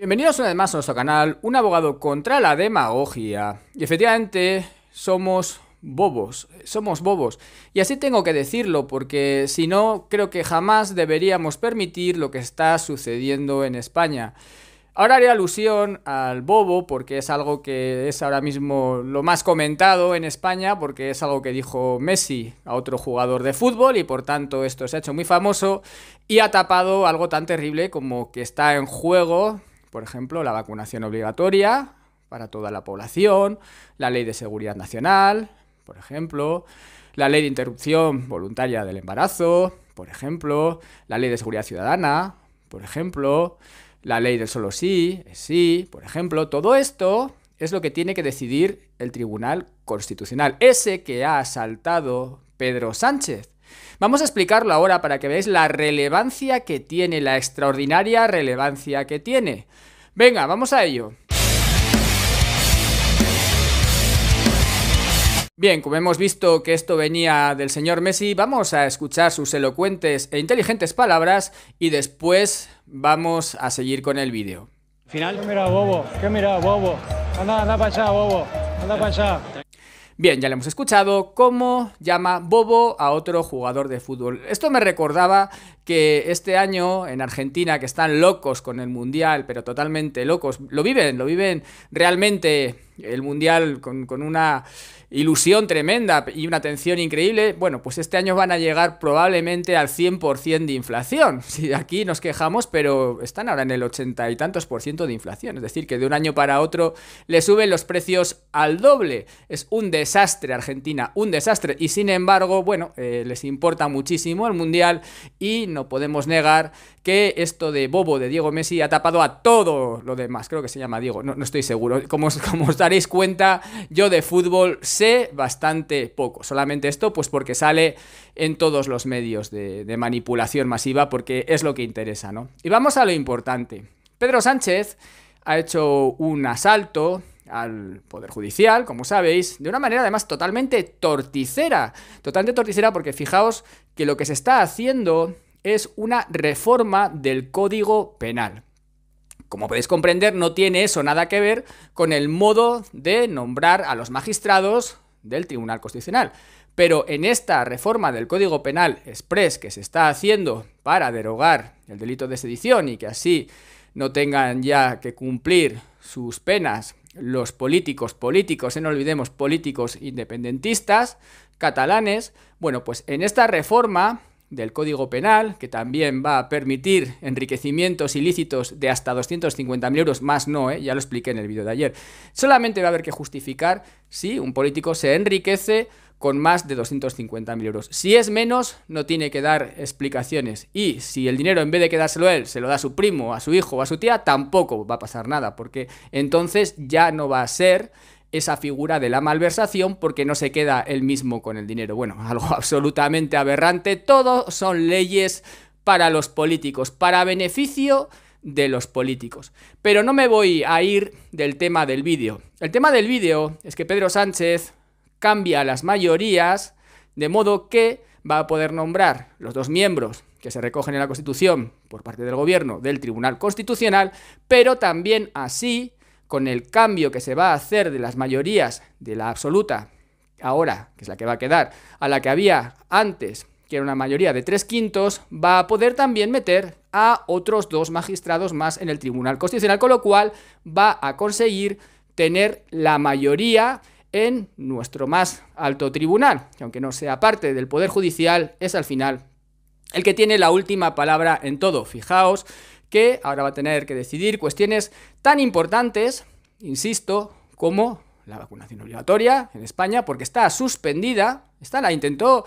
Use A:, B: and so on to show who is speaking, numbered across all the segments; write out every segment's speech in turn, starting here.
A: Bienvenidos una vez más a nuestro canal, un abogado contra la demagogia. Y efectivamente, somos bobos, somos bobos. Y así tengo que decirlo, porque si no, creo que jamás deberíamos permitir lo que está sucediendo en España. Ahora haré alusión al bobo, porque es algo que es ahora mismo lo más comentado en España, porque es algo que dijo Messi a otro jugador de fútbol y por tanto esto se ha hecho muy famoso y ha tapado algo tan terrible como que está en juego por ejemplo, la vacunación obligatoria para toda la población, la ley de seguridad nacional, por ejemplo, la ley de interrupción voluntaria del embarazo, por ejemplo, la ley de seguridad ciudadana, por ejemplo, la ley del solo sí, sí, por ejemplo, todo esto es lo que tiene que decidir el Tribunal Constitucional, ese que ha asaltado Pedro Sánchez Vamos a explicarlo ahora para que veáis la relevancia que tiene, la extraordinaria relevancia que tiene. Venga, vamos a ello. Bien, como hemos visto que esto venía del señor Messi, vamos a escuchar sus elocuentes e inteligentes palabras y después vamos a seguir con el vídeo. Final. ¿Qué mira, bobo? ¿Qué mira, bobo? Anda, anda bobo. Anda Bien, ya le hemos escuchado cómo llama Bobo a otro jugador de fútbol. Esto me recordaba que este año en Argentina, que están locos con el Mundial, pero totalmente locos, lo viven, lo viven realmente el Mundial con, una ilusión tremenda y una tensión increíble, bueno, pues este año van a llegar probablemente al 100% de inflación. Si aquí nos quejamos, pero están ahora en el ochenta y tantos por ciento de inflación. Es decir, que de un año para otro le suben los precios al doble. Es un desastre Argentina, un desastre. Y sin embargo, bueno, eh, les importa muchísimo el Mundial y no podemos negar que esto de Bobo, de Diego Messi, ha tapado a todo lo demás. Creo que se llama Diego, no, no estoy seguro. cómo cómo daréis cuenta, yo de fútbol sé bastante poco. Solamente esto, pues porque sale en todos los medios de, manipulación masiva, porque es lo que interesa, ¿no? Y vamos a lo importante. Pedro Sánchez ha hecho un asalto al Poder Judicial, como sabéis, de una manera además totalmente torticera. Totalmente torticera porque fijaos que lo que se está haciendo es una reforma del Código Penal. Como podéis comprender, no tiene eso nada que ver con el modo de nombrar a los magistrados del Tribunal Constitucional. Pero en esta reforma del Código Penal Express que se está haciendo para derogar el delito de sedición y que así no tengan ya que cumplir sus penas los políticos, políticos, no olvidemos, políticos independentistas catalanes, bueno, pues en esta reforma del Código Penal, que también va a permitir enriquecimientos ilícitos de hasta 250.000 euros, más no, ¿eh? ya lo expliqué en el vídeo de ayer. Solamente va a haber que justificar si un político se enriquece con más de 250.000 euros. Si es menos, no tiene que dar explicaciones. Y si el dinero, en vez de quedárselo él, se lo da a su primo, a su hijo o a su tía, tampoco va a pasar nada, porque entonces ya no va a ser esa figura de la malversación porque no se queda él mismo con el dinero. Bueno, algo absolutamente aberrante. Todo son leyes para los políticos, para beneficio de los políticos. Pero no me voy a ir del tema del vídeo. El tema del vídeo es que Pedro Sánchez cambia las mayorías de modo que va a poder nombrar los dos miembros que se recogen en la Constitución por parte del gobierno del Tribunal Constitucional, pero también así con el cambio que se va a hacer de las mayorías de la absoluta, ahora, que es la que va a quedar, a la que había antes, que era una mayoría de tres quintos, va a poder también meter a otros dos magistrados más en el Tribunal Constitucional, con lo cual va a conseguir tener la mayoría en nuestro más alto tribunal, que aunque no sea parte del Poder Judicial, es al final el que tiene la última palabra en todo. Fijaos que ahora va a tener que decidir cuestiones tan importantes, insisto, como la vacunación obligatoria en España, porque está suspendida, está la intentó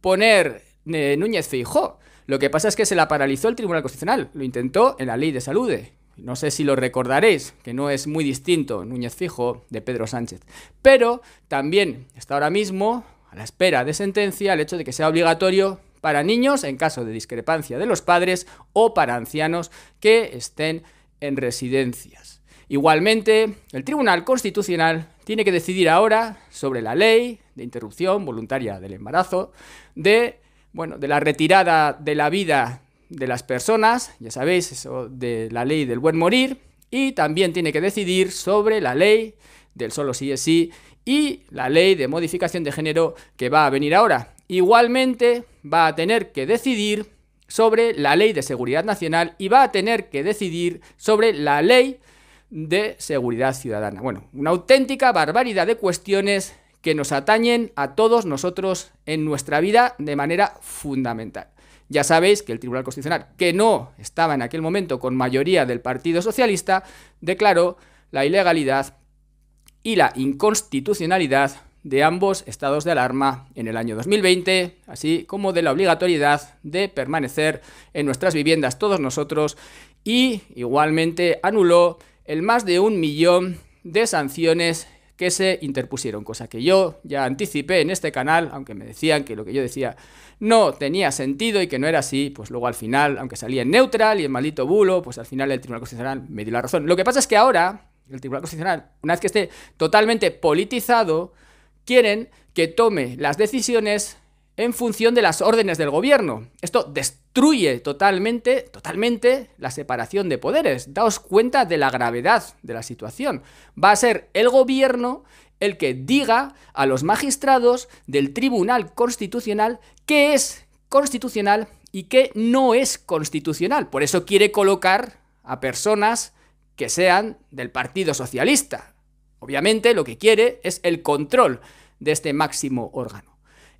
A: poner eh, Núñez Fijo, Lo que pasa es que se la paralizó el Tribunal Constitucional, lo intentó en la Ley de Salud. No sé si lo recordaréis, que no es muy distinto Núñez Fijo de Pedro Sánchez. Pero también está ahora mismo a la espera de sentencia el hecho de que sea obligatorio para niños en caso de discrepancia de los padres o para ancianos que estén en residencias. Igualmente, el Tribunal Constitucional tiene que decidir ahora sobre la ley de interrupción voluntaria del embarazo, de, bueno, de la retirada de la vida de las personas, ya sabéis, eso de la ley del buen morir, y también tiene que decidir sobre la ley del solo sí es sí y la ley de modificación de género que va a venir ahora igualmente va a tener que decidir sobre la ley de seguridad nacional y va a tener que decidir sobre la ley de seguridad ciudadana. Bueno, una auténtica barbaridad de cuestiones que nos atañen a todos nosotros en nuestra vida de manera fundamental. Ya sabéis que el Tribunal Constitucional, que no estaba en aquel momento con mayoría del Partido Socialista, declaró la ilegalidad y la inconstitucionalidad de ambos estados de alarma en el año 2020, así como de la obligatoriedad de permanecer en nuestras viviendas todos nosotros y igualmente anuló el más de un millón de sanciones que se interpusieron, cosa que yo ya anticipé en este canal, aunque me decían que lo que yo decía no tenía sentido y que no era así, pues luego al final, aunque salía en neutral y en maldito bulo, pues al final el Tribunal Constitucional me dio la razón. Lo que pasa es que ahora, el Tribunal Constitucional, una vez que esté totalmente politizado, quieren que tome las decisiones en función de las órdenes del gobierno. Esto destruye totalmente, totalmente la separación de poderes. Daos cuenta de la gravedad de la situación. Va a ser el gobierno el que diga a los magistrados del Tribunal Constitucional qué es constitucional y qué no es constitucional. Por eso quiere colocar a personas que sean del Partido Socialista. Obviamente lo que quiere es el control de este máximo órgano.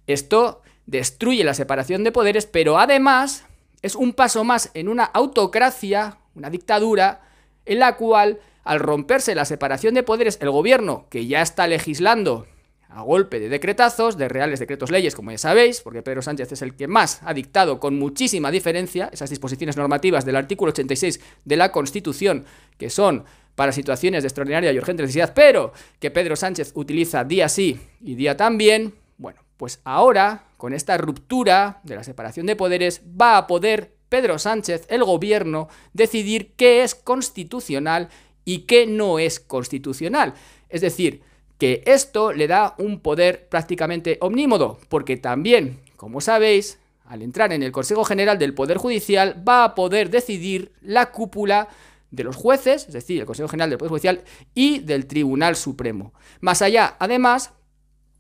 A: Esto destruye la separación de poderes, pero además es un paso más en una autocracia, una dictadura, en la cual, al romperse la separación de poderes, el gobierno, que ya está legislando a golpe de decretazos, de reales decretos leyes, como ya sabéis, porque Pedro Sánchez es el que más ha dictado con muchísima diferencia esas disposiciones normativas del artículo 86 de la Constitución, que son para situaciones de extraordinaria y urgente necesidad, pero que Pedro Sánchez utiliza día sí y día también, bueno, pues ahora, con esta ruptura de la separación de poderes, va a poder Pedro Sánchez, el gobierno, decidir qué es constitucional y qué no es constitucional. Es decir, que esto le da un poder prácticamente omnímodo, porque también, como sabéis, al entrar en el Consejo General del Poder Judicial va a poder decidir la cúpula de los jueces, es decir, el Consejo General del Poder Judicial y del Tribunal Supremo. Más allá, además,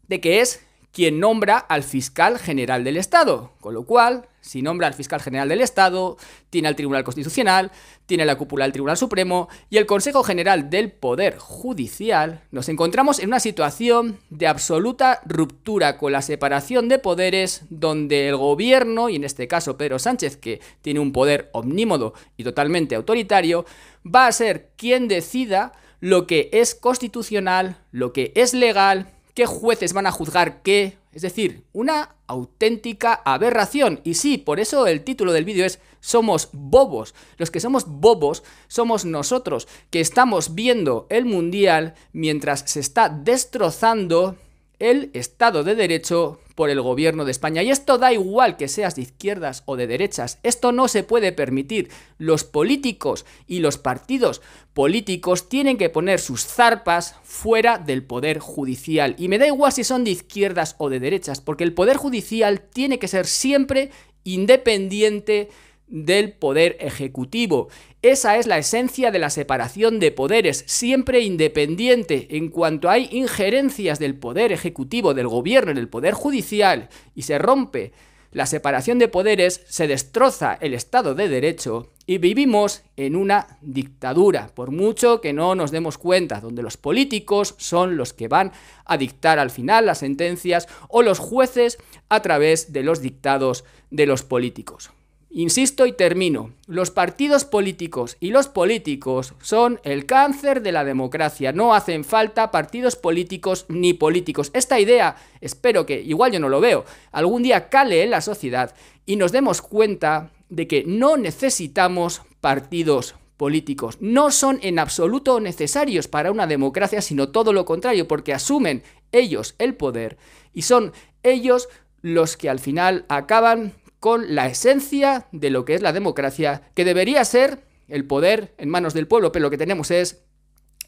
A: de que es quien nombra al fiscal general del Estado. Con lo cual, si nombra al fiscal general del Estado, tiene al Tribunal Constitucional, tiene la cúpula del Tribunal Supremo y el Consejo General del Poder Judicial, nos encontramos en una situación de absoluta ruptura con la separación de poderes donde el gobierno, y en este caso Pedro Sánchez, que tiene un poder omnímodo y totalmente autoritario, va a ser quien decida lo que es constitucional, lo que es legal qué jueces van a juzgar qué. Es decir, una auténtica aberración. Y sí, por eso el título del vídeo es Somos bobos. Los que somos bobos somos nosotros, que estamos viendo el Mundial mientras se está destrozando el Estado de Derecho por el gobierno de España. Y esto da igual que seas de izquierdas o de derechas, esto no se puede permitir. Los políticos y los partidos políticos tienen que poner sus zarpas fuera del poder judicial. Y me da igual si son de izquierdas o de derechas, porque el poder judicial tiene que ser siempre independiente del poder ejecutivo. Esa es la esencia de la separación de poderes, siempre independiente en cuanto hay injerencias del poder ejecutivo, del gobierno, en el poder judicial, y se rompe la separación de poderes, se destroza el Estado de Derecho y vivimos en una dictadura, por mucho que no nos demos cuenta, donde los políticos son los que van a dictar al final las sentencias o los jueces a través de los dictados de los políticos. Insisto y termino, los partidos políticos y los políticos son el cáncer de la democracia, no hacen falta partidos políticos ni políticos. Esta idea, espero que, igual yo no lo veo, algún día cale en la sociedad y nos demos cuenta de que no necesitamos partidos políticos. No son en absoluto necesarios para una democracia, sino todo lo contrario, porque asumen ellos el poder y son ellos los que al final acaban con la esencia de lo que es la democracia, que debería ser el poder en manos del pueblo, pero lo que tenemos es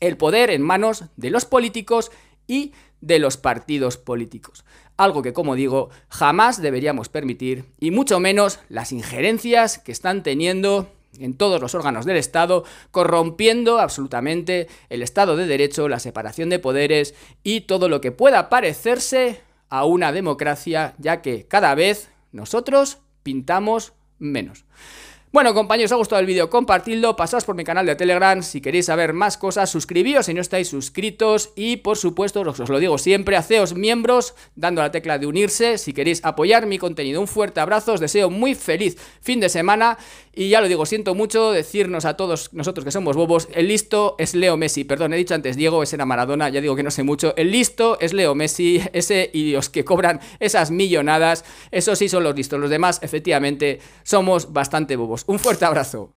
A: el poder en manos de los políticos y de los partidos políticos. Algo que, como digo, jamás deberíamos permitir, y mucho menos las injerencias que están teniendo en todos los órganos del Estado, corrompiendo absolutamente el Estado de Derecho, la separación de poderes y todo lo que pueda parecerse a una democracia, ya que cada vez nosotros pintamos menos. Bueno compañeros, os ha gustado el vídeo, compartidlo, pasaos por mi canal de Telegram si queréis saber más cosas, suscribíos si no estáis suscritos y por supuesto, os lo digo siempre, haceos miembros dando la tecla de unirse si queréis apoyar mi contenido. Un fuerte abrazo, os deseo muy feliz fin de semana y ya lo digo, siento mucho decirnos a todos nosotros que somos bobos, el listo es Leo Messi, perdón, he dicho antes Diego, ese era Maradona, ya digo que no sé mucho, el listo es Leo Messi, ese y los que cobran esas millonadas, esos sí son los listos, los demás efectivamente somos bastante bobos. Un fuerte abrazo.